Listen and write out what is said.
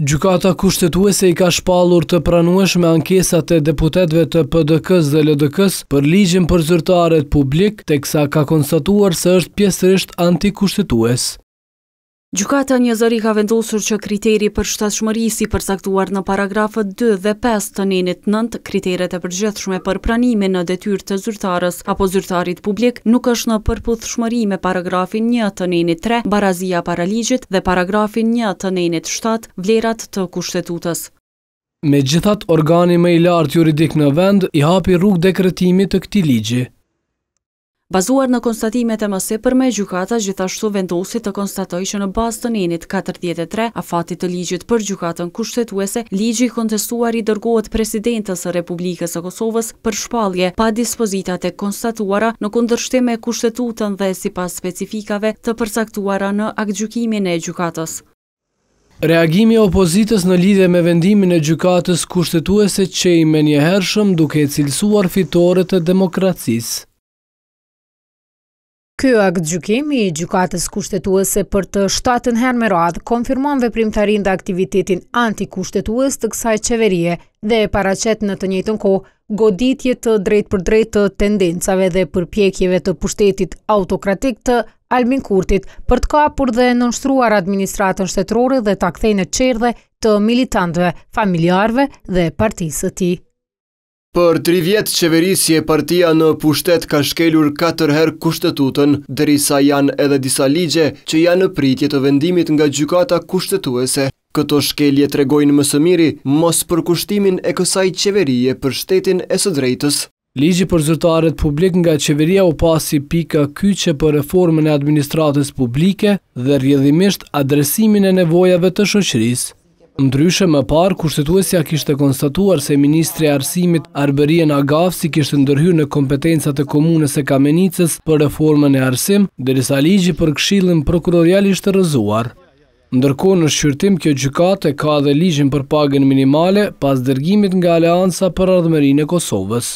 Gjukata kushtetuese i ka shpalur të pranuesh me ankesat e deputetve të PDK-s dhe LDK-s për ligjim për zyrtaret publik, teksa ka konstatuar se është pjesërisht antikushtetues. Gjukata një zëri ka vendosur që kriteri për shtatë shmëri si përsaktuar në paragrafët 2 dhe 5 të njënit 9, kriteret e përgjithshme për pranimi në detyr të zyrtarës apo zyrtarit publik nuk është në përpudh shmëri me paragrafin 1 të njënit 3, barazia paraligjit dhe paragrafin 1 të njënit 7, vlerat të kushtetutës. Me gjithat organi me i lartë juridik në vend, i hapi rrug dekretimi të këti ligji. Bazuar në konstatimet e mëse me gjukata gjithashtu vendosit të konstatoj që në bazë të njenit 43 a fatit të ligjit për gjukatën kushtetuese, ligji kontestuar i dërgohet presidentës e Republikës e Kosovës për shpalje pa dispozitat e konstatuara në kundërshtime kushtetutën dhe si pas specifikave të përsaktuara në akgjukimin e gjukatas. Reagimi opozitës në lidhe me vendimin e gjukatës kushtetuese që i me hershëm duke cilësuar fitore të demokracisë. Ky akt gjykimi i gjykatës kushtetuese për të shtatën herë me radhë konfirmon veprimtarinë dhe aktivitetin antikushtetues të kësaj qeverie dhe e paraqet në të njëjtën kohë goditje të drejtpërdrejtë të tendencave dhe përpjekjeve të pushtetit autokratik të Albin Kurtit për të kapur dhe nënshtruar administratën shtetërore dhe ta kthënë në çerdhe të militantëve, familjarëve dhe partisë së tij. Për tri vjetë qeverisje partia në pushtet ka shkelur 4 her kushtetutën, dërisa janë edhe disa ligje që janë në pritje të vendimit nga gjykata kushtetuese. Këto shkelje të regojnë miri, mos për kushtimin e kësaj qeverie për shtetin e së drejtës. Ligi për zërtarët publik nga qeveria u pasi pika kyqe për reformën e administratës publike dhe rjedhimisht adresimin e nevojave të shoqërisë. Ndryshe më parë, kushtetuesja kishtë konstatuar se Ministri Arsimit Arberien Agafsi kishtë ndërhyrë në kompetencat e komunës e Kamenicës për reformën e Arsim, dhe risa ligji për kshilën prokurorialisht të rëzuar. Ndërko në shqyrtim kjo gjukate ka dhe ligjin për pagën minimale pas dërgjimit nga Aleansa për ardhëmerin e Kosovës.